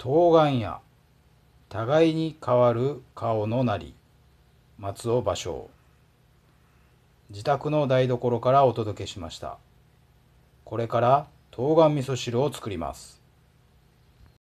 東岸や互いに変わる顔のなり松尾芭蕉自宅の台所からお届けしましたこれから冬瓜味噌汁を作ります